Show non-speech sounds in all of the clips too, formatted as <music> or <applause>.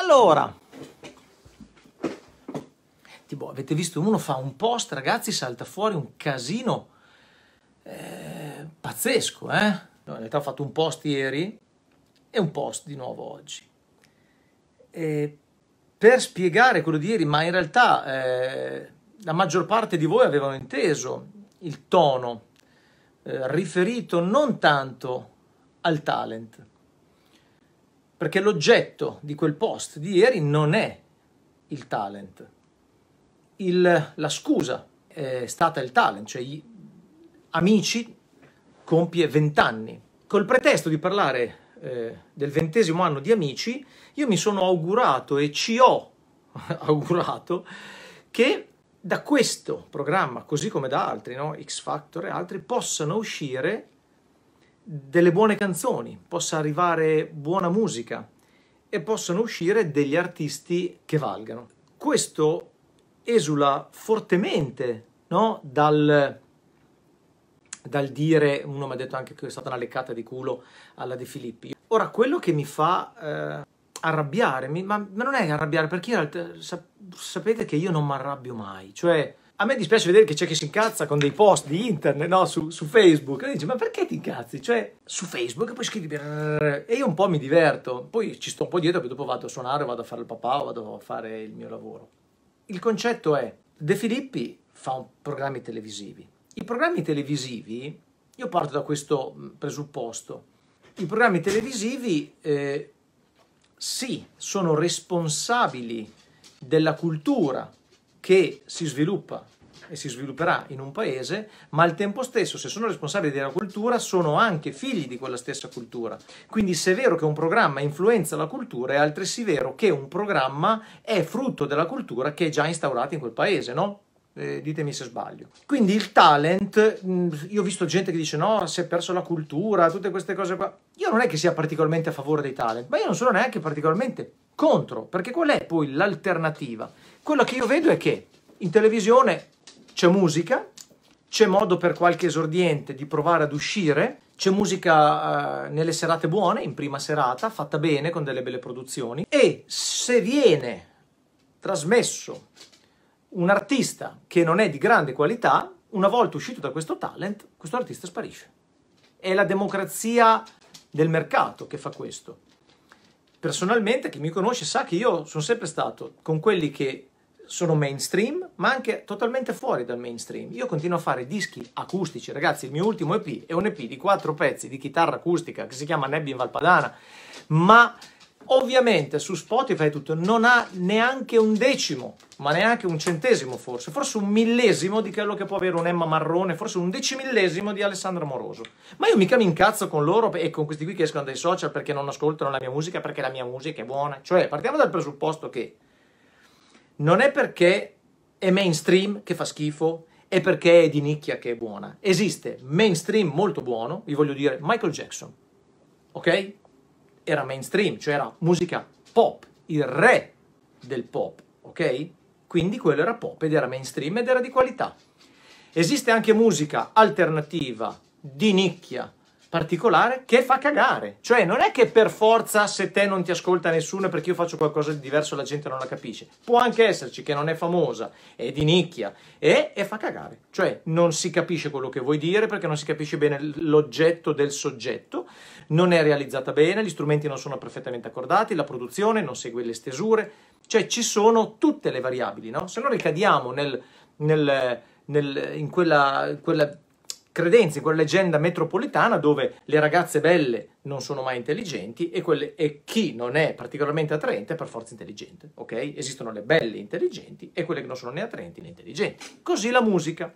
Allora, tipo, avete visto uno fa un post, ragazzi, salta fuori un casino eh, pazzesco, eh? No, in realtà ho fatto un post ieri e un post di nuovo oggi. E per spiegare quello di ieri, ma in realtà eh, la maggior parte di voi avevano inteso il tono eh, riferito non tanto al talent, perché l'oggetto di quel post di ieri non è il talent. Il, la scusa è stata il talent, cioè gli amici compie vent'anni. Col pretesto di parlare eh, del ventesimo anno di amici, io mi sono augurato e ci ho <laughs> augurato che da questo programma, così come da altri, no? X Factor e altri, possano uscire delle buone canzoni, possa arrivare buona musica e possano uscire degli artisti che valgano. Questo esula fortemente no? dal, dal dire, uno mi ha detto anche che è stata una leccata di culo alla De Filippi. Ora, quello che mi fa eh, arrabbiare, mi, ma, ma, non è arrabbiare perché in realtà sap, sapete che io non mi arrabbio mai, cioè a me dispiace vedere che c'è chi si incazza con dei post di internet, no? Su, su Facebook. E dice, ma perché ti incazzi? Cioè, su Facebook e poi scrivi... Brrr, e io un po' mi diverto. Poi ci sto un po' dietro, poi dopo vado a suonare, vado a fare il papà, vado a fare il mio lavoro. Il concetto è, De Filippi fa programmi televisivi. I programmi televisivi, io parto da questo mm, presupposto, i programmi televisivi, eh, sì, sono responsabili della cultura, che si sviluppa e si svilupperà in un paese, ma al tempo stesso, se sono responsabili della cultura, sono anche figli di quella stessa cultura. Quindi, se è vero che un programma influenza la cultura, è altresì vero che un programma è frutto della cultura che è già instaurata in quel paese, no? eh, ditemi se sbaglio. Quindi il talent, mm, io ho visto gente che dice no, si è perso la cultura, tutte queste cose qua. Io non è che sia particolarmente a favore dei talent, ma io non sono neanche particolarmente contro, perché qual è poi l'alternativa? Quello che io vedo è che in televisione c'è musica, c'è modo per qualche esordiente di provare ad uscire, c'è musica eh, nelle serate buone, in prima serata, fatta bene con delle belle produzioni e se viene trasmesso un artista che non è di grande qualità, una volta uscito da questo talent, questo artista sparisce. È la democrazia del mercato che fa questo. Personalmente, chi mi conosce sa che io sono sempre stato con quelli che sono mainstream, ma anche totalmente fuori dal mainstream. Io continuo a fare dischi acustici, ragazzi, il mio ultimo EP è un EP di quattro pezzi di chitarra acustica che si chiama Nebbi in Valpadana, ma Ovviamente su Spotify tutto non ha neanche un decimo, ma neanche un centesimo forse, forse un millesimo di quello che può avere un Emma Marrone, forse un decimillesimo di Alessandro Moroso. Ma io mica mi incazzo con loro e con questi qui che escono dai social perché non ascoltano la mia musica, perché la mia musica è buona. Cioè, partiamo dal presupposto che non è perché è mainstream che fa schifo, è perché è di nicchia che è buona. Esiste mainstream molto buono, vi voglio dire Michael Jackson. Ok? era mainstream, cioè era musica pop, il re del pop, ok? Quindi quello era pop ed era mainstream ed era di qualità. Esiste anche musica alternativa, di nicchia, particolare che fa cagare. Cioè, non è che per forza se te non ti ascolta nessuno perché io faccio qualcosa di diverso la gente non la capisce. Può anche esserci che non è famosa, è di nicchia e, e fa cagare. Cioè, non si capisce quello che vuoi dire perché non si capisce bene l'oggetto del soggetto, non è realizzata bene, gli strumenti non sono perfettamente accordati, la produzione non segue le stesure. Cioè, ci sono tutte le variabili, no? Se no ricadiamo nel, nel, nel, in quella, quella credenze, quella leggenda metropolitana dove le ragazze belle non sono mai intelligenti e, quelle, e, chi non è particolarmente attraente è per forza intelligente, ok? Esistono le belle intelligenti e quelle che non sono né attraenti né intelligenti. Così la musica.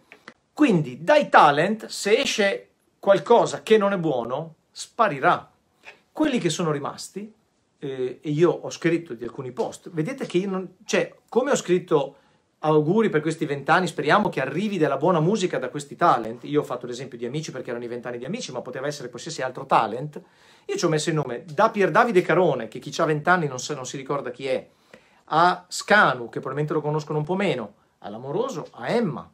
Quindi dai talent, se esce qualcosa che non è buono, sparirà. Quelli che sono rimasti, eh, io ho scritto di alcuni post, vedete che io non... cioè, come ho scritto auguri per questi vent'anni, speriamo che arrivi della buona musica da questi talent. Io ho fatto l'esempio di Amici perché erano i vent'anni di Amici, ma poteva essere qualsiasi altro talent. Io ci ho messo il nome da Pier Davide Carone, che chi ha vent'anni non, non, si ricorda chi è, a Scanu, che probabilmente lo conoscono un po' meno, all'Amoroso, a Emma,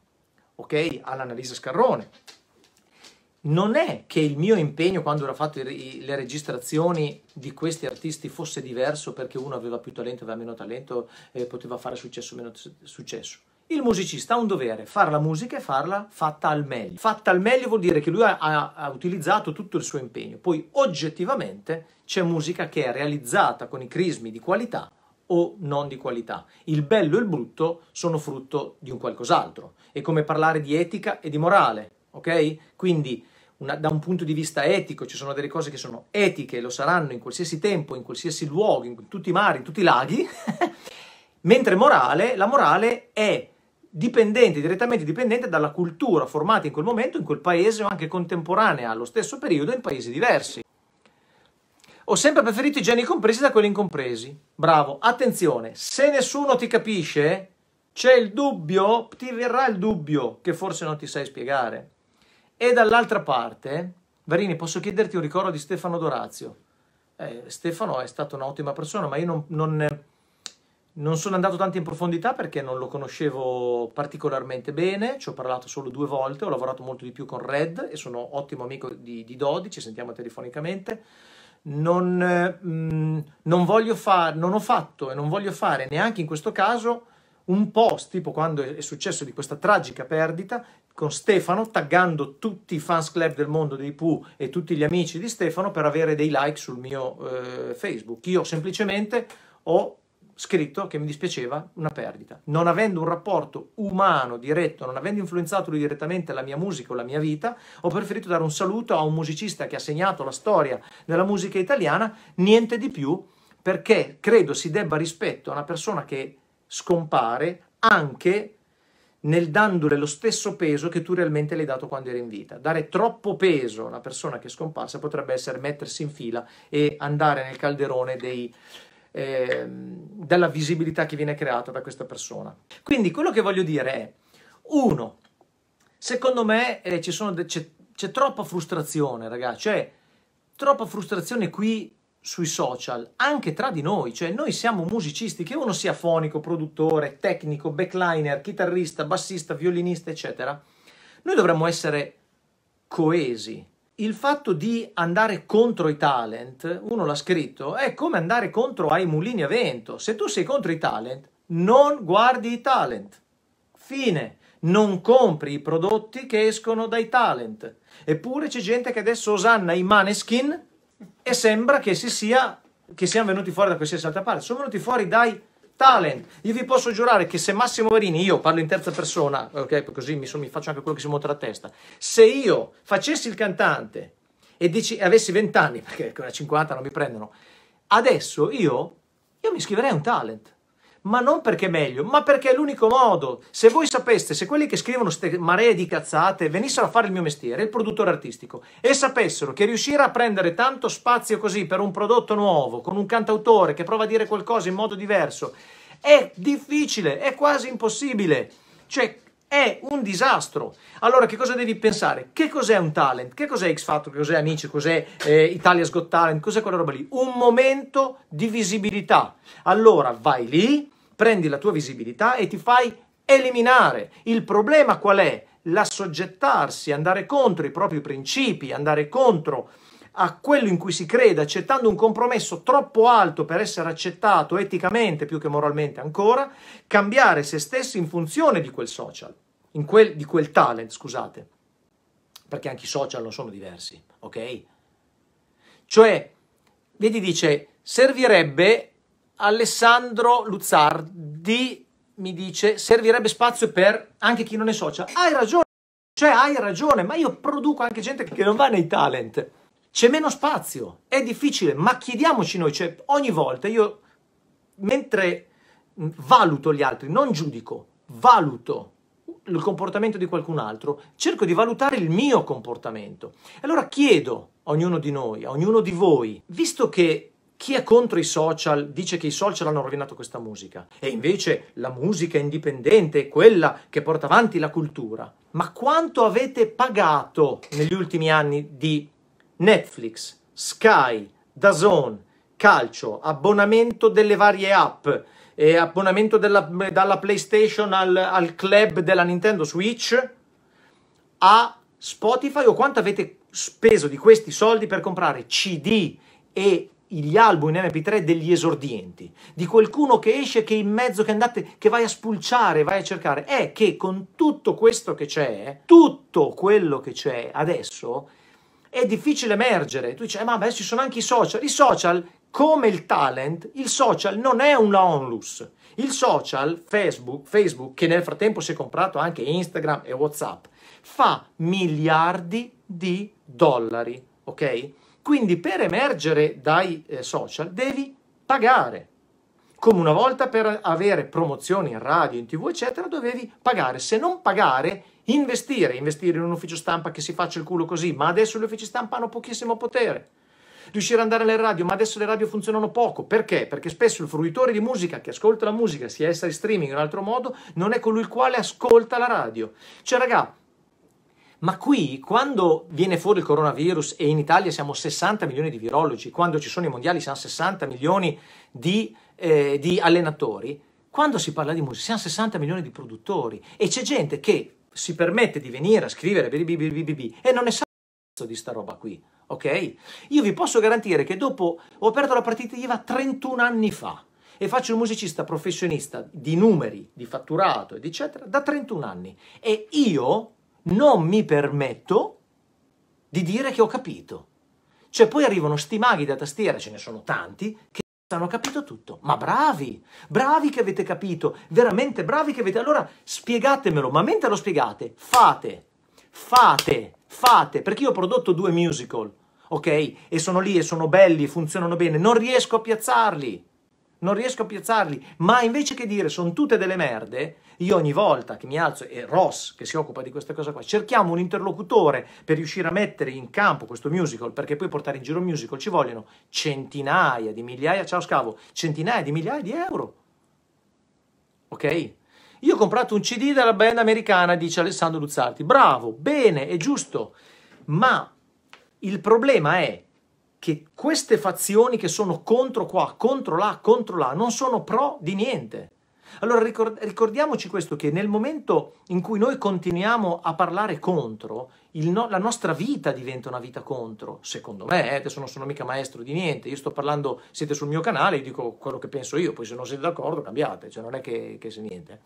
ok? All'Annalisa Scarrone non è che il mio impegno quando ero fatto le registrazioni di questi artisti fosse diverso perché uno aveva più talento, aveva meno talento, e poteva fare successo o meno successo. Il musicista ha un dovere, fare la musica e farla fatta al meglio. Fatta al meglio vuol dire che lui ha, ha, ha utilizzato tutto il suo impegno. Poi oggettivamente c'è musica che è realizzata con i crismi di qualità o non di qualità. Il bello e il brutto sono frutto di un qualcos'altro. È come parlare di etica e di morale ok? Quindi una, da un punto di vista etico ci sono delle cose che sono etiche, lo saranno in qualsiasi tempo, in qualsiasi luogo, in tutti i mari, in tutti i laghi, <laughs> mentre morale, la morale è dipendente, direttamente dipendente dalla cultura formata in quel momento, in quel paese o anche contemporanea allo stesso periodo in paesi diversi. Ho sempre preferito i geni compresi da quelli incompresi. Bravo, attenzione, se nessuno ti capisce, c'è il dubbio, ti verrà il dubbio che forse non ti sai spiegare. E dall'altra parte, Varini, posso chiederti un ricordo di Stefano Dorazio. Eh, Stefano è stata un'ottima persona, ma io non, non, non sono andato tanto in profondità perché non lo conoscevo particolarmente bene, ci ho parlato solo due volte, ho lavorato molto di più con Red e sono ottimo amico di, di Dodi, ci sentiamo telefonicamente. Non, mh, eh, mm, non, voglio fare, non ho fatto e non voglio fare neanche in questo caso un post, tipo quando è successo di questa tragica perdita, con Stefano, taggando tutti i fans club del mondo dei Pooh e tutti gli amici di Stefano per avere dei like sul mio eh, Facebook. Io semplicemente ho scritto che mi dispiaceva una perdita. Non avendo un rapporto umano diretto, non avendo influenzato lui direttamente la mia musica o la mia vita, ho preferito dare un saluto a un musicista che ha segnato la storia della musica italiana, niente di più, perché credo si debba rispetto a una persona che scompare anche nel dandole lo stesso peso che tu realmente le hai dato quando eri in vita. Dare troppo peso a una persona che è scomparsa potrebbe essere mettersi in fila e andare nel calderone dei, eh, della visibilità che viene creata da questa persona. Quindi quello che voglio dire è, uno, secondo me eh, de- c'è, c'è, troppa frustrazione, ragazzi, cioè troppa frustrazione qui sui social, anche tra di noi, cioè noi siamo musicisti, che uno sia fonico, produttore, tecnico, backliner, chitarrista, bassista, violinista, eccetera, noi dovremmo essere coesi. Il fatto di andare contro i talent, uno l'ha scritto, è come andare contro ai mulini a vento. Se tu sei contro i talent, non guardi i talent. Fine. Non compri i prodotti che escono dai talent. Eppure c'è gente che adesso osanna i maneskin e sembra che, si sia, che siano venuti fuori da qualsiasi altra parte, sono venuti fuori dai talent. Io vi posso giurare che se Massimo Verini, io parlo in terza persona, ok, così mi, so, mi faccio anche quello che si muove la testa, se io facessi il cantante e dici, avessi 20 anni, <laughs> perché con 50 non mi prendono, adesso io, io mi iscriverei a un talent ma non perché è meglio, ma perché è l'unico modo. Se voi sapeste, se quelli che scrivono queste maree di cazzate venissero a fare il mio mestiere, il produttore artistico, e sapessero che riuscire a prendere tanto spazio così per un prodotto nuovo, con un cantautore che prova a dire qualcosa in modo diverso, è difficile, è quasi impossibile. Cioè, è un disastro. Allora, che cosa devi pensare? Che cos'è un talent? Che cos'è X Factor? Che cos'è Amici? Cos'è eh, Italia's Got Talent? Cos'è quella roba lì? Un momento di visibilità. Allora, vai lì prendi la tua visibilità e ti fai eliminare. Il problema qual è? L'assoggettarsi, andare contro i propri principi, andare contro a quello in cui si crede, accettando un compromesso troppo alto per essere accettato eticamente più che moralmente ancora, cambiare se stessi in funzione di quel social, quel, di quel talent, scusate, perché anche i social non sono diversi, ok? Cioè, vedi, dice, servirebbe Alessandro Luzzardi mi dice servirebbe spazio per anche chi non è social. Hai ragione, cioè hai ragione, ma io produco anche gente che non va nei talent. C'è meno spazio, è difficile, ma chiediamoci noi, cioè ogni volta io mentre valuto gli altri, non giudico, valuto il comportamento di qualcun altro, cerco di valutare il mio comportamento. Allora chiedo a ognuno di noi, a ognuno di voi, visto che chi è contro i social dice che i social hanno rovinato questa musica e invece la musica indipendente è quella che porta avanti la cultura. Ma quanto avete pagato negli ultimi anni di Netflix, Sky, Dazon, calcio, abbonamento delle varie app, e abbonamento della, dalla PlayStation al, al club della Nintendo Switch a Spotify o quanto avete speso di questi soldi per comprare CD e gli album in MP3 degli esordienti, di qualcuno che esce, che in mezzo, che andate, che vai a spulciare, vai a cercare, è che con tutto questo che c'è, tutto quello che c'è adesso, è difficile emergere. Tu dici, eh, ma adesso ci sono anche i social. I social, come il talent, il social non è una onlus. Il social, Facebook, Facebook, che nel frattempo si è comprato anche Instagram e WhatsApp, fa miliardi di dollari, ok? Quindi per emergere dai eh, social devi pagare. Come una volta per avere promozioni in radio, in tv, eccetera, dovevi pagare. Se non pagare, investire. Investire in un ufficio stampa che si faccia il culo così. Ma adesso gli uffici stampa hanno pochissimo potere. Riuscire ad andare alle radio, ma adesso le radio funzionano poco. Perché? Perché spesso il fruitore di musica che ascolta la musica, sia essa in streaming o in altro modo, non è colui il quale ascolta la radio. Cioè, raga, ma qui, quando viene fuori il coronavirus e in Italia siamo 60 milioni di virologi, quando ci sono i mondiali siamo 60 milioni di, eh, di allenatori, quando si parla di musica siamo 60 milioni di produttori e c'è gente che si permette di venire a scrivere BBBBB e non ne sa di sta roba qui, ok? Io vi posso garantire che dopo ho aperto la partita IVA 31 anni fa e faccio il musicista professionista di numeri, di fatturato eccetera da 31 anni e io non mi permetto di dire che ho capito. Cioè poi arrivano sti maghi da tastiera, ce ne sono tanti, che hanno capito tutto. Ma bravi, bravi che avete capito, veramente bravi che avete... Allora spiegatemelo, ma mentre lo spiegate, fate, fate, fate, perché io ho prodotto due musical, ok? E sono lì e sono belli, e funzionano bene, non riesco a piazzarli non riesco a piazzarli. Ma invece che dire sono tutte delle merde, io ogni volta che mi alzo, e Ross che si occupa di questa cosa qua, cerchiamo un interlocutore per riuscire a mettere in campo questo musical, perché poi portare in giro un musical ci vogliono centinaia di migliaia, ciao scavo, centinaia di migliaia di euro. Ok? Io ho comprato un CD della band americana, dice Alessandro Luzzarti. Bravo, bene, è giusto. Ma il problema è che queste fazioni che sono contro qua, contro là, contro là, non sono pro di niente. Allora ricordiamoci questo, che nel momento in cui noi continuiamo a parlare contro, no, la nostra vita diventa una vita contro, secondo me, eh, adesso non sono mica maestro di niente, io sto parlando, siete sul mio canale, io dico quello che penso io, poi se non siete d'accordo cambiate, cioè non è che, che se niente.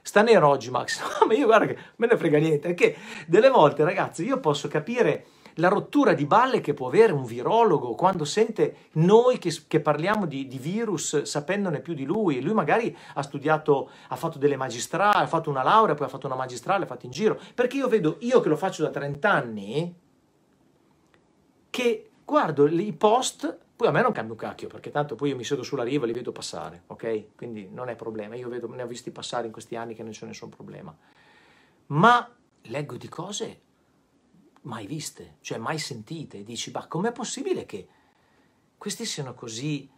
Sta nero oggi Max, <laughs> ma io guarda che me ne frega niente, è che delle volte ragazzi io posso capire la rottura di balle che può avere un virologo quando sente noi che, che parliamo di, di, virus sapendone più di lui. Lui magari ha studiato, ha fatto delle magistrali, ha fatto una laurea, poi ha fatto una magistrale, ha fatto in giro. Perché io vedo, io che lo faccio da 30 anni, che guardo i post poi a me non cambia un cacchio, perché tanto poi io mi siedo sulla riva e li vedo passare, ok? Quindi non è problema, io vedo, ne ho visti passare in questi anni che non c'è nessun problema. Ma leggo di cose mai viste, cioè mai sentite, e dici, ma com'è possibile che questi siano così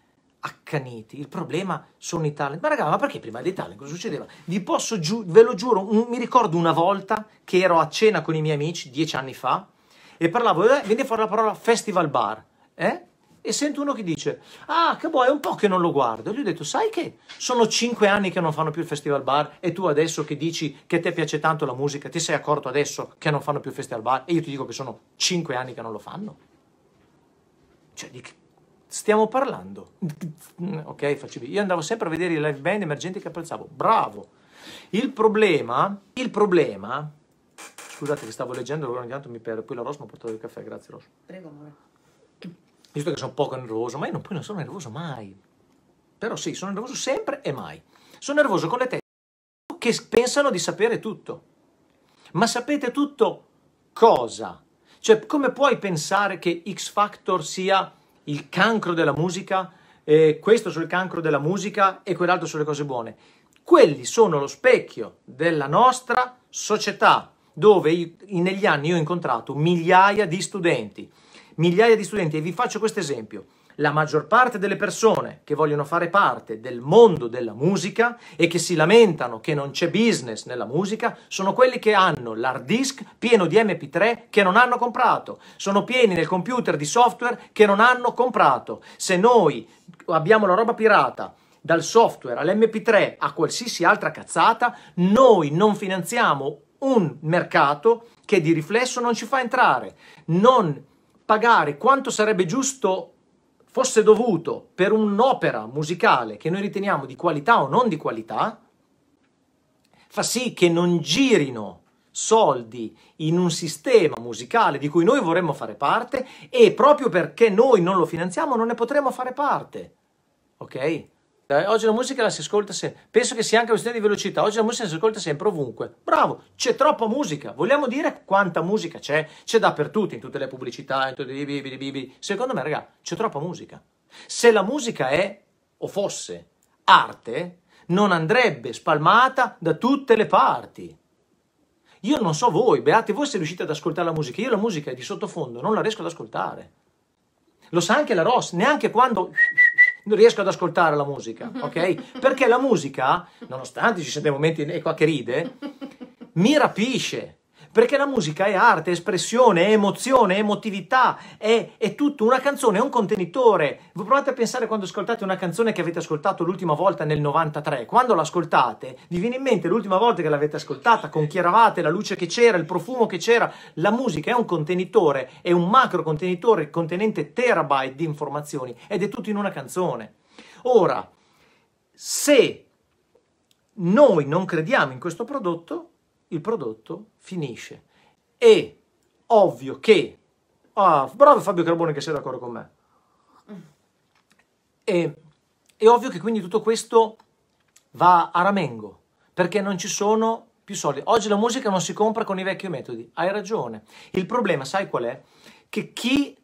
accaniti? Il problema sono i talent. Ma raga, ma perché prima dei talent cosa succedeva? Vi posso, giu- ve lo giuro, un, mi ricordo una volta che ero a cena con i miei amici, dieci anni fa, e parlavo, eh, venne fuori la parola festival bar, eh? e sento uno che dice ah che boh è un po' che non lo guardo e gli ho detto sai che sono cinque anni che non fanno più il festival bar e tu adesso che dici che a te piace tanto la musica ti sei accorto adesso che non fanno più il festival bar e io ti dico che sono cinque anni che non lo fanno cioè di che stiamo parlando <laughs> ok facevi io andavo sempre a vedere i live band emergenti che apprezzavo bravo il problema il problema scusate che stavo leggendo ogni tanto mi perdo poi la Ross mi ha portato il caffè grazie Ross prego amore visto che sono poco nervoso, ma io non, poi non sono nervoso mai. Però sì, sono nervoso sempre e mai. Sono nervoso con le teste che pensano di sapere tutto. Ma sapete tutto cosa? Cioè, come puoi pensare che X Factor sia il cancro della musica, eh, questo sul cancro della musica e quell'altro sulle cose buone? Quelli sono lo specchio della nostra società, dove io, negli anni ho incontrato migliaia di studenti migliaia di studenti e vi faccio questo esempio. La maggior parte delle persone che vogliono fare parte del mondo della musica e che si lamentano che non c'è business nella musica sono quelli che hanno l'hard disk pieno di MP3 che non hanno comprato, sono pieni nel computer di software che non hanno comprato. Se noi abbiamo la roba pirata, dal software all'MP3 a qualsiasi altra cazzata, noi non finanziamo un mercato che di riflesso non ci fa entrare. Non pagare quanto sarebbe giusto fosse dovuto per un'opera musicale che noi riteniamo di qualità o non di qualità, fa sì che non girino soldi in un sistema musicale di cui noi vorremmo fare parte e proprio perché noi non lo finanziamo non ne potremo fare parte. Ok? Eh, oggi la musica la si ascolta sempre. Penso che sia anche una questione di velocità. Oggi la musica si ascolta sempre ovunque. Bravo, c'è troppa musica. Vogliamo dire quanta musica c'è? C'è dappertutto, in tutte le pubblicità, in tutti i bibili, Secondo me, raga, c'è troppa musica. Se la musica è, o fosse, arte, non andrebbe spalmata da tutte le parti. Io non so voi, beati voi se riuscite ad ascoltare la musica. Io la musica di sottofondo non la riesco ad ascoltare. Lo sa anche la Ross, neanche quando non riesco ad ascoltare la musica, mhm. ok? Perché la musica, nonostante ci siano dei momenti e qua che ride, mi rapisce perché la musica è arte, espressione, è emozione, è emotività, è, è, tutto. Una canzone è un contenitore. Voi provate a pensare quando ascoltate una canzone che avete ascoltato l'ultima volta nel 93. Quando l'ascoltate, vi viene in mente l'ultima volta che l'avete ascoltata, con chi eravate, la luce che c'era, il profumo che c'era. La musica è un contenitore, è un macro contenitore contenente terabyte di informazioni ed è tutto in una canzone. Ora, se noi non crediamo in questo prodotto, il prodotto finisce. E ovvio che... Ah, bravo Fabio Carbone che sei d'accordo con me. E, è ovvio che quindi tutto questo va a ramengo, perché non ci sono più soldi. Oggi la musica non si compra con i vecchi metodi, hai ragione. Il problema, sai qual è? Che chi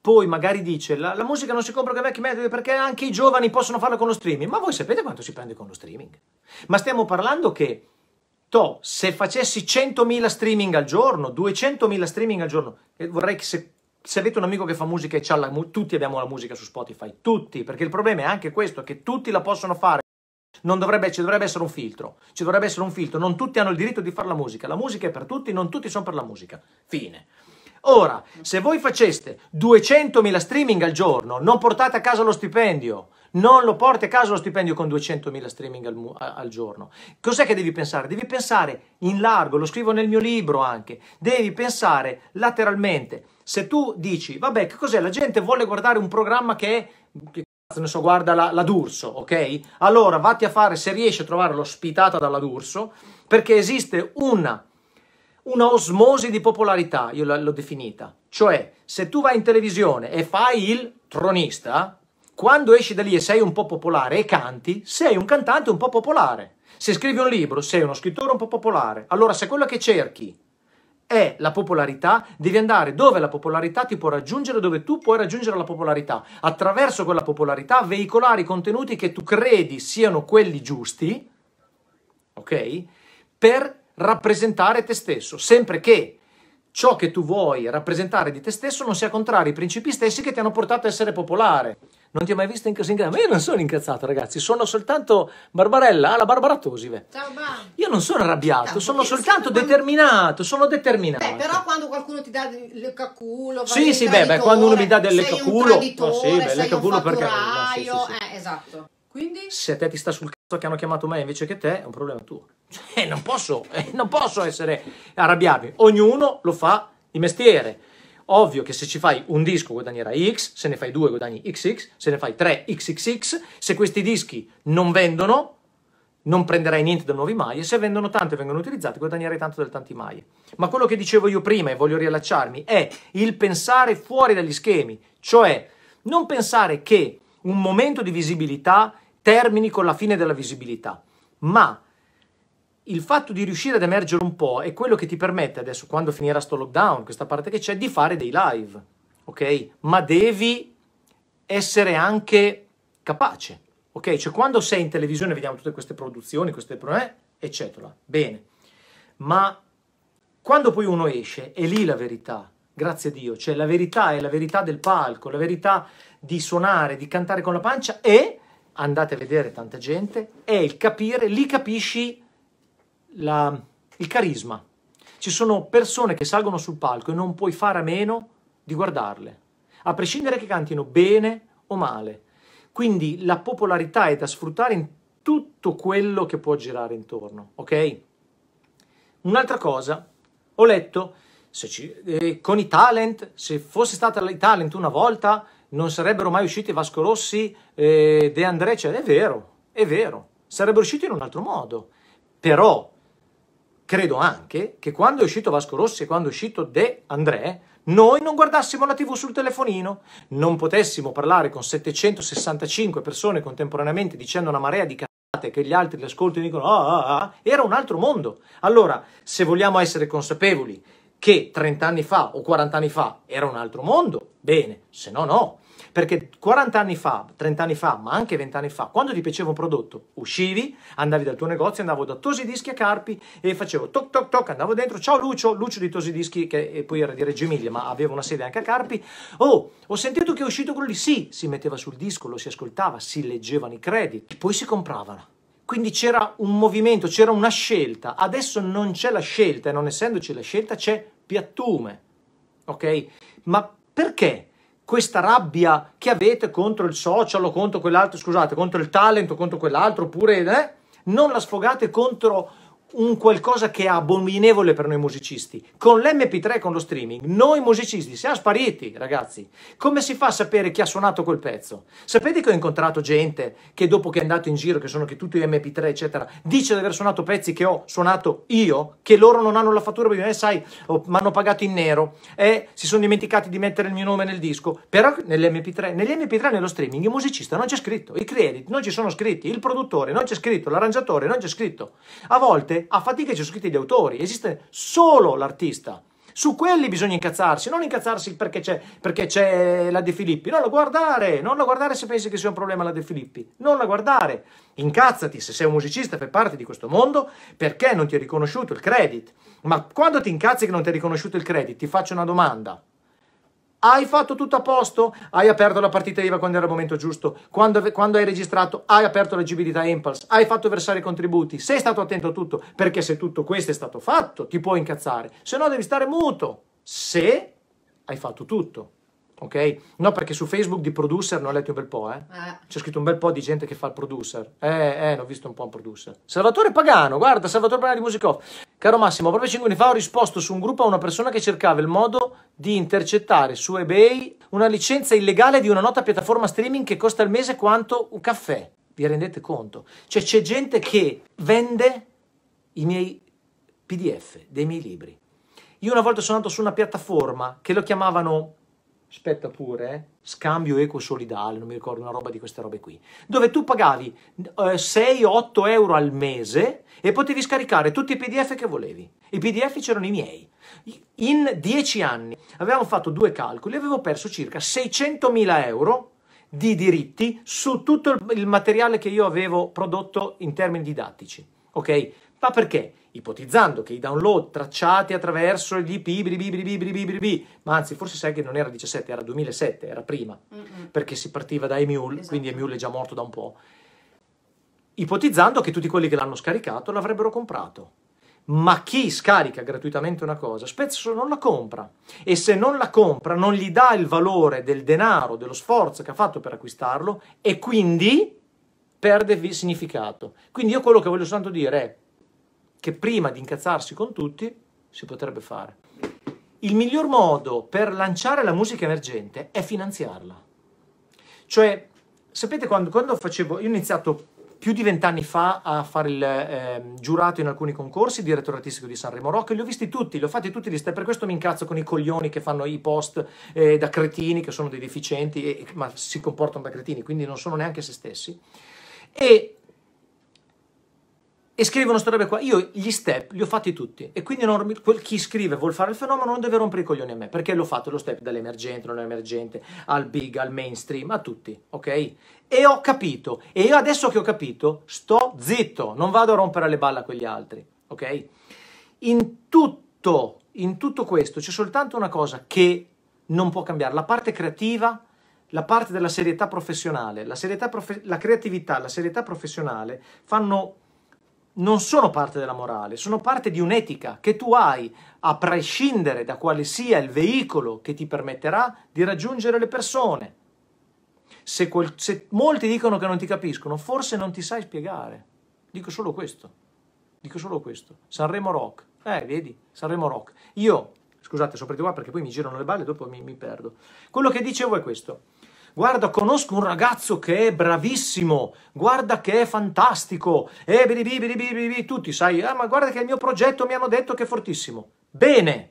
poi magari dice la, la musica non si compra con i vecchi metodi perché anche i giovani possono farlo con lo streaming, ma voi sapete quanto si prende con lo streaming? Ma stiamo parlando che To, se facessi 100.000 streaming al giorno, 200.000 streaming al giorno, vorrei che se, se, avete un amico che fa musica e la, tutti abbiamo la musica su Spotify, tutti, perché il problema è anche questo, che tutti la possono fare. Non dovrebbe, ci dovrebbe essere un filtro, ci dovrebbe essere un filtro, non tutti hanno il diritto di fare la musica, la musica è per tutti, non tutti sono per la musica. Fine. Ora, se voi faceste 200.000 streaming al giorno, non portate a casa lo stipendio, non lo porti a casa lo stipendio con 200.000 streaming al, al giorno. Cos'è che devi pensare? Devi pensare in largo, lo scrivo nel mio libro anche, devi pensare lateralmente. Se tu dici, vabbè, che cos'è? La gente vuole guardare un programma che è... Che ne so, guarda la, la, D'Urso, ok? Allora vatti a fare, se riesci a trovare l'ospitata dalla D'Urso, perché esiste una, una osmosi di popolarità, io l'ho definita. Cioè, se tu vai in televisione e fai il tronista, quando esci da lì e sei un po' popolare e canti, sei un cantante un po' popolare. Se scrivi un libro, sei uno scrittore un po' popolare. Allora, se quello che cerchi è la popolarità, devi andare dove la popolarità ti può raggiungere, dove tu puoi raggiungere la popolarità. Attraverso quella popolarità veicolare i contenuti che tu credi siano quelli giusti, ok? Per rappresentare te stesso, sempre che ciò che tu vuoi rappresentare di te stesso non sia contrario ai principi stessi che ti hanno portato a essere popolare. Non ti ho mai visto incasinare. Ma io non sono incazzato, ragazzi. Sono soltanto Barbarella, alla ah, Barbara Tosive. Ciao, ma... Io non sono arrabbiato, sono soltanto determinato. Sono determinato. Beh, però quando qualcuno ti dà del caculo. Sì, sì, beh, beh, quando uno mi dà del caculo. Un no, sì, beh, sei caculo perché. No, sì, sì, Eh, esatto. Quindi? Se a te ti sta sul cazzo che hanno chiamato me invece che te, è un problema tuo. Cioè, <laughs> non posso, eh, non posso essere arrabbiato. Ognuno lo fa di mestiere. Ovvio che se ci fai un disco guadagnerai X, se ne fai due guadagni XX, se ne fai tre XXX, se questi dischi non vendono non prenderai niente da nuovi maglie, se vendono tante e vengono utilizzati guadagnerai tanto da tanti maglie. Ma quello che dicevo io prima e voglio riallacciarmi è il pensare fuori dagli schemi, cioè non pensare che un momento di visibilità termini con la fine della visibilità, ma il fatto di riuscire ad emergere un po' è quello che ti permette adesso, quando finirà sto lockdown, questa parte che c'è, di fare dei live, ok? Ma devi essere anche capace, ok? Cioè quando sei in televisione vediamo tutte queste produzioni, queste eh, eccetera, bene. Ma quando poi uno esce, è lì la verità, grazie a Dio, cioè la verità è la verità del palco, la verità di suonare, di cantare con la pancia e, andate a vedere tanta gente, è il capire, lì capisci la, il carisma. Ci sono persone che salgono sul palco e non puoi fare a meno di guardarle, a prescindere che cantino bene o male. Quindi la popolarità è da sfruttare in tutto quello che può girare intorno, ok? Un'altra cosa, ho letto, ci, eh, con i talent, se fosse stata i talent una volta, non sarebbero mai usciti Vasco Rossi, eh, De André, cioè, è vero, è vero, sarebbero usciti in un altro modo. Però credo anche che quando è uscito Vasco Rossi e quando è uscito De André, noi non guardassimo la tv sul telefonino, non potessimo parlare con 765 persone contemporaneamente dicendo una marea di cazzate che gli altri li ascoltano e dicono ah, ah, ah, era un altro mondo. Allora, se vogliamo essere consapevoli che 30 anni fa o 40 anni fa era un altro mondo, bene, se no no. Perché 40 anni fa, 30 anni fa, ma anche 20 anni fa, quando ti piaceva un prodotto, uscivi, andavi dal tuo negozio, andavo da Tosi Dischi a Carpi e facevo toc toc toc, andavo dentro, ciao Lucio, Lucio di Tosi Dischi, che poi era di Reggio Emilia, ma aveva una sede anche a Carpi. Oh, ho sentito che è uscito quello lì, sì, si metteva sul disco, lo si ascoltava, si leggevano i crediti, poi si compravano. Quindi c'era un movimento, c'era una scelta. Adesso non c'è la scelta e non essendoci la scelta c'è piattume. Ok? Ma perché? questa rabbia che avete contro il social o contro quell'altro, scusate, contro il talento, contro quell'altro, oppure eh, non la sfogate contro un qualcosa che è abominevole per noi musicisti. Con l'MP3 con lo streaming, noi musicisti siamo spariti, ragazzi. Come si fa a sapere chi ha suonato quel pezzo? Sapete che ho incontrato gente che dopo che è andato in giro, che sono che tutti MP3, eccetera, dice di aver suonato pezzi che ho suonato io, che loro non hanno la fattura perché, eh, sai, mi hanno pagato in nero e eh, si sono dimenticati di mettere il mio nome nel disco. Però nell'MP3, nell'MP3 nello streaming, il musicista non c'è scritto, i credit non ci sono scritti, il produttore non c'è scritto, l'arrangiatore non c'è scritto. A volte a fatica ci sono scritti gli autori, esiste solo l'artista. Su quelli bisogna incazzarsi, non incazzarsi perché c'è, perché c'è la De Filippi. Non la guardare, non la guardare se pensi che sia un problema la De Filippi. Non la guardare. Incazzati se sei un musicista e fai parte di questo mondo perché non ti è riconosciuto il credit. Ma quando ti incazzi che non ti è riconosciuto il credit, ti faccio una domanda. Hai fatto tutto a posto? Hai aperto la partita IVA quando era il momento giusto? Quando, quando hai registrato? Hai aperto l'agibilità Impulse? Hai fatto versare i contributi? Sei stato attento a tutto? Perché se tutto questo è stato fatto, ti puoi incazzare. Se no devi stare muto. Se hai fatto tutto ok? No, perché su Facebook di producer ne ho letti un bel po', eh. eh? C'è scritto un bel po' di gente che fa il producer. Eh, eh, ne ho visto un po' un producer. Salvatore Pagano, guarda, Salvatore Pagano di Music Off. Caro Massimo, proprio 5 anni fa ho risposto su un gruppo a una persona che cercava il modo di intercettare su eBay una licenza illegale di una nota piattaforma streaming che costa al mese quanto un caffè. Vi rendete conto? Cioè c'è gente che vende i miei PDF dei miei libri. Io una volta sono andato su una piattaforma che lo chiamavano aspetta pure, eh. scambio eco solidale, non mi ricordo una roba di queste robe qui, dove tu pagavi eh, 6-8 euro al mese e potevi scaricare tutti i PDF che volevi. I PDF c'erano i miei. In 10 anni avevamo fatto due calcoli e avevo perso circa 600.000 euro di diritti su tutto il materiale che io avevo prodotto in termini didattici. Ok? Ma perché? ipotizzando che i download tracciati attraverso il DP, ma anzi forse sai che non era 17, era 2007, era prima, Mm-mm. perché si partiva da Emule, esatto. quindi Emule è già morto da un po', ipotizzando che tutti quelli che l'hanno scaricato l'avrebbero comprato. Ma chi scarica gratuitamente una cosa spesso non la compra e se non la compra non gli dà il valore del denaro, dello sforzo che ha fatto per acquistarlo e quindi perde significato. Quindi io quello che voglio soltanto dire è che prima di incazzarsi con tutti si potrebbe fare. Il miglior modo per lanciare la musica emergente è finanziarla. Cioè, sapete quando, quando facevo, io ho iniziato più di vent'anni fa a fare il eh, giurato in alcuni concorsi, direttore artistico di Sanremo Rock, e li ho visti tutti, li ho fatti tutti di per questo mi incazzo con i coglioni che fanno i post eh, da cretini, che sono dei deficienti, e, ma si comportano da cretini, quindi non sono neanche se stessi. E e scrivono queste robe qua. Io gli step li ho fatti tutti e quindi non, quel, chi scrive vuol fare il fenomeno non deve rompere i coglioni a me perché l'ho fatto lo step dall'emergente, non emergente, al big, al mainstream, a tutti, ok? E ho capito e io adesso che ho capito sto zitto, non vado a rompere le balle a quegli altri, ok? In tutto, in tutto questo c'è soltanto una cosa che non può cambiare, la parte creativa la parte della serietà professionale, la, serietà profe- la creatività, la serietà professionale fanno non sono parte della morale, sono parte di un'etica che tu hai, a prescindere da quale sia il veicolo che ti permetterà di raggiungere le persone. Se, quel, se, molti dicono che non ti capiscono, forse non ti sai spiegare. Dico solo questo. Dico solo questo. Sanremo Rock. Eh, vedi, Sanremo Rock. Io, scusate, sono partito qua perché poi mi girano le balle e dopo mi, mi perdo. Quello che dicevo è questo guarda, conosco un ragazzo che è bravissimo, guarda che è fantastico, e bidi tutti sai, ah, ma guarda che il mio progetto mi hanno detto che è fortissimo. Bene,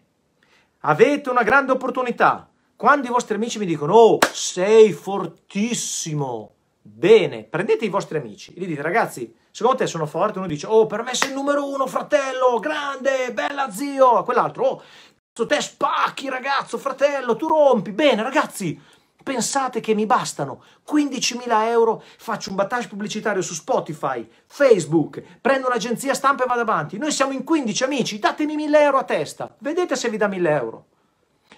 avete una grande opportunità. Quando i vostri amici mi dicono, oh, sei fortissimo, bene, prendete i vostri amici e gli dite, ragazzi, secondo te sono forte? Uno dice, oh, per me sei il numero uno, fratello, grande, bella zio, quell'altro, oh, te spacchi ragazzo, fratello, tu rompi, bene ragazzi, pensate che mi bastano 15.000 euro, faccio un battage pubblicitario su Spotify, Facebook, prendo un'agenzia stampa e vado avanti. Noi siamo in 15 amici, datemi 1.000 euro a testa, vedete se vi dà 1.000 euro.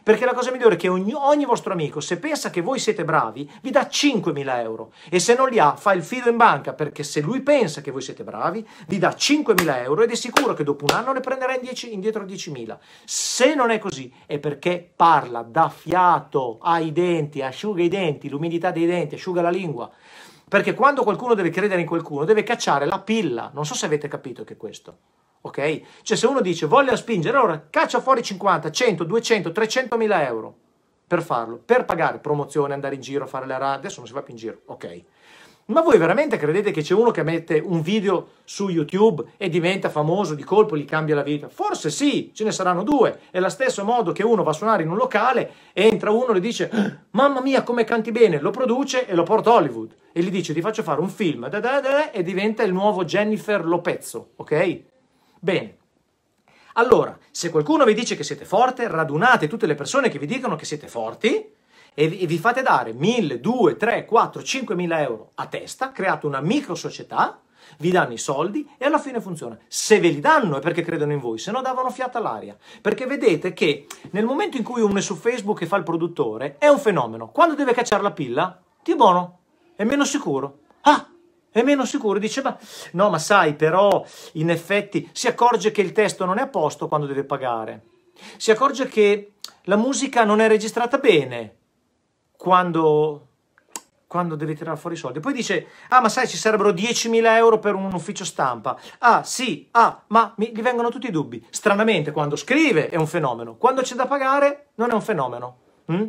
Perché la cosa migliore è che ogni, ogni, vostro amico, se pensa che voi siete bravi, vi dà 5.000 euro. E se non li ha, fa il fido in banca, perché se lui pensa che voi siete bravi, vi dà 5.000 euro ed è sicuro che dopo un anno ne prenderà indietro 10.000. Se non è così, è perché parla, dà fiato, ai denti, asciuga i denti, l'umidità dei denti, asciuga la lingua. Perché quando qualcuno deve credere in qualcuno, deve cacciare la pilla. Non so se avete capito che è questo ok? Cioè se uno dice voglio spingere, allora caccia fuori 50, 100, 200, 300 mila euro per farlo, per pagare promozione, andare in giro, fare le RA, adesso non si va più in giro, ok? Ma voi veramente credete che c'è uno che mette un video su YouTube e diventa famoso di colpo, gli cambia la vita? Forse sì, ce ne saranno due. È lo stesso modo che uno va a suonare in un locale, entra uno e gli dice ah, mamma mia come canti bene, lo produce e lo porta a Hollywood. E gli dice ti faccio fare un film da da da, e diventa il nuovo Jennifer Lopezzo, ok? Bene. Allora, se qualcuno vi dice che siete forte, radunate tutte le persone che vi dicono che siete forti e vi fate dare 1000, 2, 3, 4, 5.000 euro a testa, create una micro società, vi danno i soldi e alla fine funziona. Se ve li danno è perché credono in voi, se no davano fiato all'aria. Perché vedete che nel momento in cui uno è su Facebook e fa il produttore, è un fenomeno. Quando deve cacciare la pilla, ti è buono, è meno sicuro. Ah, è meno sicuro, dice, ma no, ma sai, però in effetti si accorge che il testo non è a posto quando deve pagare. Si accorge che la musica non è registrata bene quando, quando deve tirare fuori i soldi. Poi dice, ah, ma sai, ci sarebbero 10.000 euro per un ufficio stampa. Ah, sì, ah, ma mi, gli vengono tutti i dubbi. Stranamente, quando scrive è un fenomeno, quando c'è da pagare non è un fenomeno. Mm?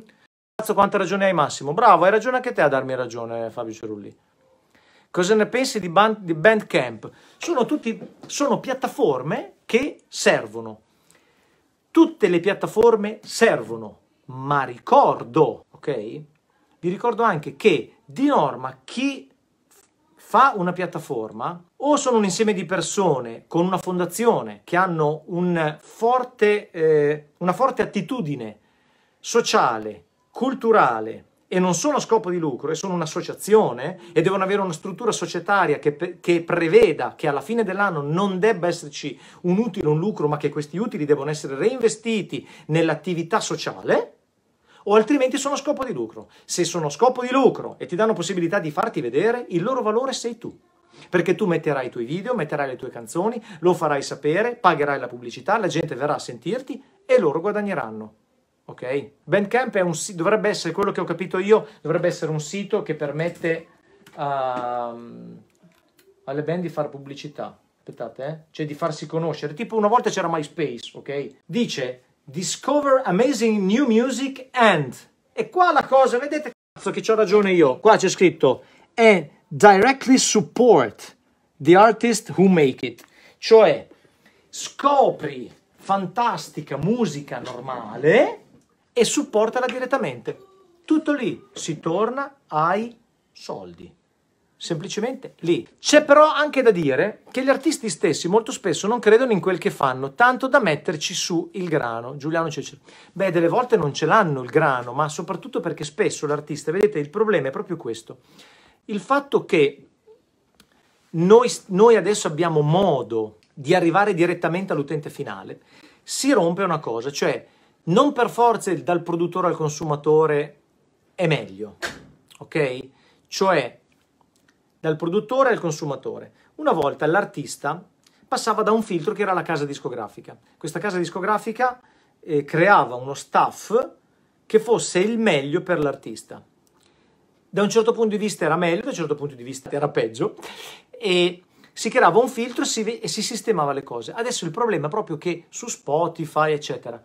Cazzo, quanta ragione hai Massimo? Bravo, hai ragione anche te a darmi ragione, Fabio Cerulli. Cosa ne pensi di, band, di Bandcamp? Sono, tutti, sono piattaforme che servono. Tutte le piattaforme servono, ma ricordo, ok? Vi ricordo anche che di norma chi fa una piattaforma o sono un insieme di persone con una fondazione che hanno un forte, eh, una forte attitudine sociale, culturale, e non sono a scopo di lucro, e sono un'associazione e devono avere una struttura societaria che, che, preveda che alla fine dell'anno non debba esserci un utile, o un lucro, ma che questi utili devono essere reinvestiti nell'attività sociale, o altrimenti sono a scopo di lucro. Se sono a scopo di lucro e ti danno possibilità di farti vedere, il loro valore sei tu. Perché tu metterai i tuoi video, metterai le tue canzoni, lo farai sapere, pagherai la pubblicità, la gente verrà a sentirti e loro guadagneranno ok? Bandcamp è un sito, dovrebbe essere, quello che ho capito io, dovrebbe essere un sito che permette uh, alle band di fare pubblicità, aspettate, eh? cioè di farsi conoscere, tipo una volta c'era MySpace, ok? Dice Discover Amazing New Music and, e qua la cosa, vedete cazzo che ho ragione io, qua c'è scritto, è directly support the artist who make it, cioè scopri fantastica musica normale e supportala direttamente. Tutto lì, si torna ai soldi. Semplicemente lì. C'è però anche da dire che gli artisti stessi molto spesso non credono in quel che fanno, tanto da metterci su il grano. Giuliano Cecero. Beh, delle volte non ce l'hanno il grano, ma soprattutto perché spesso l'artista, vedete, il problema è proprio questo. Il fatto che noi, noi adesso abbiamo modo di arrivare direttamente all'utente finale, si rompe una cosa, cioè non per forza dal produttore al consumatore è meglio, ok? Cioè dal produttore al consumatore. Una volta l'artista passava da un filtro che era la casa discografica. Questa casa discografica eh, creava uno staff che fosse il meglio per l'artista. Da un certo punto di vista era meglio, da un certo punto di vista era peggio e si creava un filtro e si, e si sistemava le cose. Adesso il problema è proprio che su Spotify, eccetera,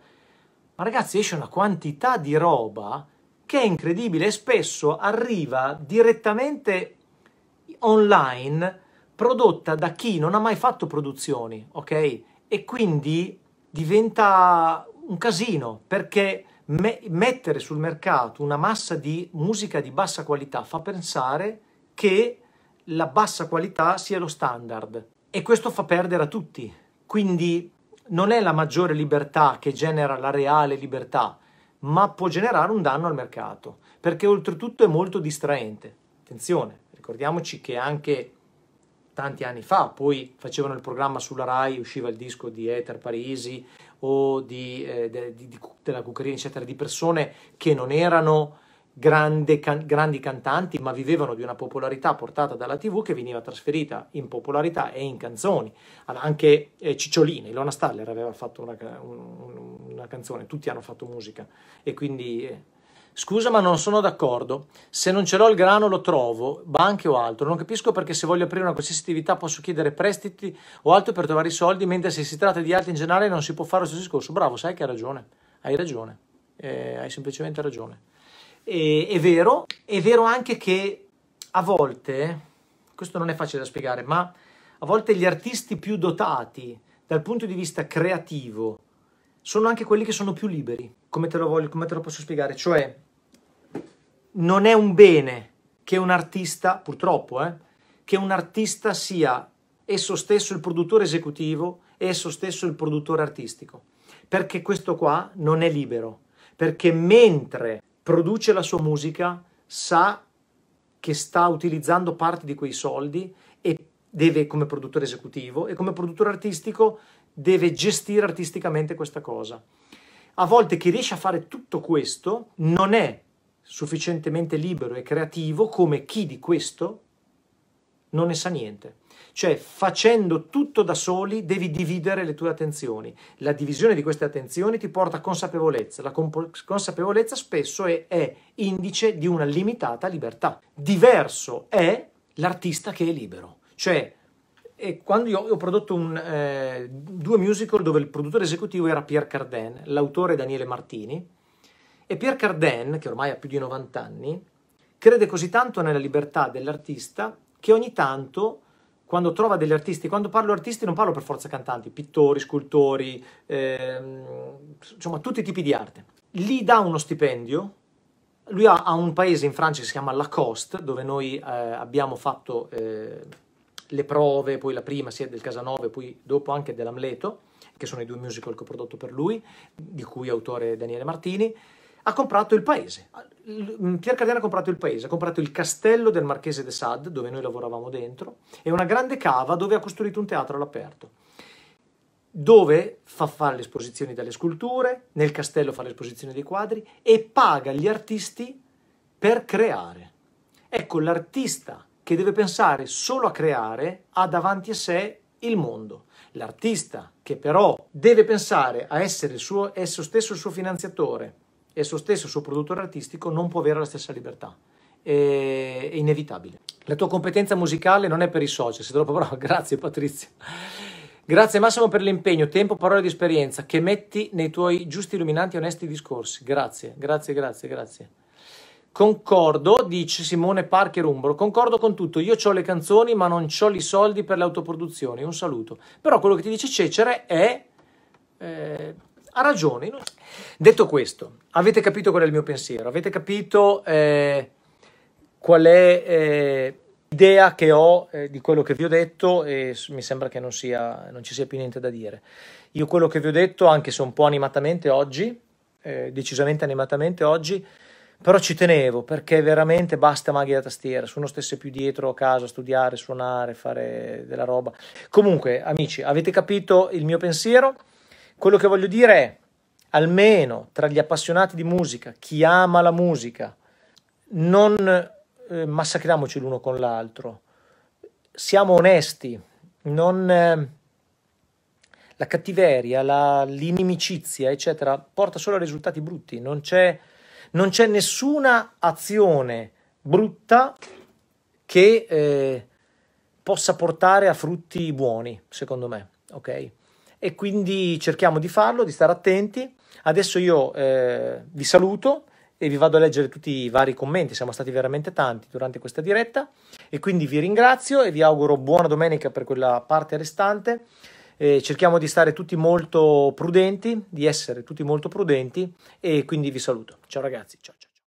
ma ragazzi, esce una quantità di roba che è incredibile e spesso arriva direttamente online prodotta da chi non ha mai fatto produzioni, ok? E quindi diventa un casino perché me mettere sul mercato una massa di musica di bassa qualità fa pensare che la bassa qualità sia lo standard e questo fa perdere a tutti. Quindi non è la maggiore libertà che genera la reale libertà, ma può generare un danno al mercato, perché oltretutto è molto distraente. Attenzione, ricordiamoci che anche tanti anni fa, poi facevano il programma sulla RAI, usciva il disco di Ether Parisi o di, eh, de, di, di, della Cuccherini, eccetera, di persone che non erano can- grandi cantanti, ma vivevano di una popolarità portata dalla TV che veniva trasferita in popolarità e in canzoni. Anche eh, Cicciolini, Ilona Staller aveva fatto una, un, una, canzone, tutti hanno fatto musica e quindi... Eh. Scusa, ma non sono d'accordo. Se non ce l'ho il grano lo trovo, banche o altro. Non capisco perché se voglio aprire una qualsiasi attività posso chiedere prestiti o altro per trovare i soldi, mentre se si tratta di altri in generale non si può fare lo stesso discorso. Bravo, sai che hai ragione. Hai ragione. Eh, hai semplicemente ragione. E, è vero, è vero anche che a volte, questo non è facile da spiegare, ma a volte gli artisti più dotati dal punto di vista creativo sono anche quelli che sono più liberi, come te lo, voglio, come te lo posso spiegare, cioè non è un bene che un artista, purtroppo, eh, che un artista sia esso stesso il produttore esecutivo e esso stesso il produttore artistico, perché questo qua non è libero, perché mentre produce la sua musica, sa che sta utilizzando parte di quei soldi e deve come produttore esecutivo e come produttore artistico deve gestire artisticamente questa cosa. A volte chi riesce a fare tutto questo non è sufficientemente libero e creativo come chi di questo non ne sa niente. Cioè, facendo tutto da soli, devi dividere le tue attenzioni. La divisione di queste attenzioni ti porta a consapevolezza. La consapevolezza spesso è, è indice di una limitata libertà. Diverso è l'artista che è libero. Cioè, e quando io ho prodotto un, eh, due musical dove il produttore esecutivo era Pierre Cardin, l'autore Daniele Martini, e Pierre Cardin, che ormai ha più di 90 anni, crede così tanto nella libertà dell'artista che ogni tanto quando trova degli artisti, quando parlo artisti non parlo per forza cantanti, pittori, scultori, ehm, insomma tutti i tipi di arte. Gli dà uno stipendio, lui ha, ha, un paese in Francia che si chiama Lacoste, dove noi eh, abbiamo fatto eh, le prove, poi la prima sia del Casanova poi dopo anche dell'Amleto, che sono i due musical che ho prodotto per lui, di cui autore Daniele Martini ha comprato il paese. Pier Cardin ha comprato il paese, ha comprato il castello del Marchese de Sade, dove noi lavoravamo dentro, e una grande cava dove ha costruito un teatro all'aperto, dove fa fare le esposizioni delle sculture, nel castello fa le esposizioni dei quadri e paga gli artisti per creare. Ecco, l'artista che deve pensare solo a creare ha davanti a sé il mondo. L'artista che però deve pensare a essere suo, esso stesso il suo finanziatore, esso stesso, il suo produttore artistico, non può avere la stessa libertà. È inevitabile. La tua competenza musicale non è per i soci, sei troppo bravo. <laughs> Grazie Patrizia. Grazie Massimo per l'impegno, tempo, parole di esperienza che metti nei tuoi giusti, illuminanti e onesti discorsi. Grazie, grazie, grazie, grazie. Concordo, dice Simone Parker Umbro, concordo con tutto, io ho le canzoni ma non ho i soldi per le autoproduzioni, un saluto. Però quello che ti dice Cecere è... Eh, ha ragione. Detto questo, avete capito qual è il mio pensiero, avete capito eh, qual è eh, l'idea che ho eh, di quello che vi ho detto e mi sembra che non, sia, non, ci sia più niente da dire. Io quello che vi ho detto, anche se un po' animatamente oggi, eh, decisamente animatamente oggi, però ci tenevo perché veramente basta magia da tastiera, se uno stesse più dietro a casa, studiare, suonare, fare della roba. Comunque, amici, avete capito il mio pensiero? Quello che voglio dire è almeno tra gli appassionati di musica, chi ama la musica, non eh, massacriamoci l'uno con l'altro, siamo onesti, non, eh, la cattiveria, la, l'inimicizia, eccetera, porta solo a risultati brutti, non c'è, non c'è nessuna azione brutta che eh, possa portare a frutti buoni, secondo me, ok? E quindi cerchiamo di farlo, di stare attenti Adesso io eh, vi saluto e vi vado a leggere tutti i vari commenti, siamo stati veramente tanti durante questa diretta e quindi vi ringrazio e vi auguro buona domenica per quella parte restante. Eh, cerchiamo di stare tutti molto prudenti, di essere tutti molto prudenti e quindi vi saluto. Ciao ragazzi, ciao ciao.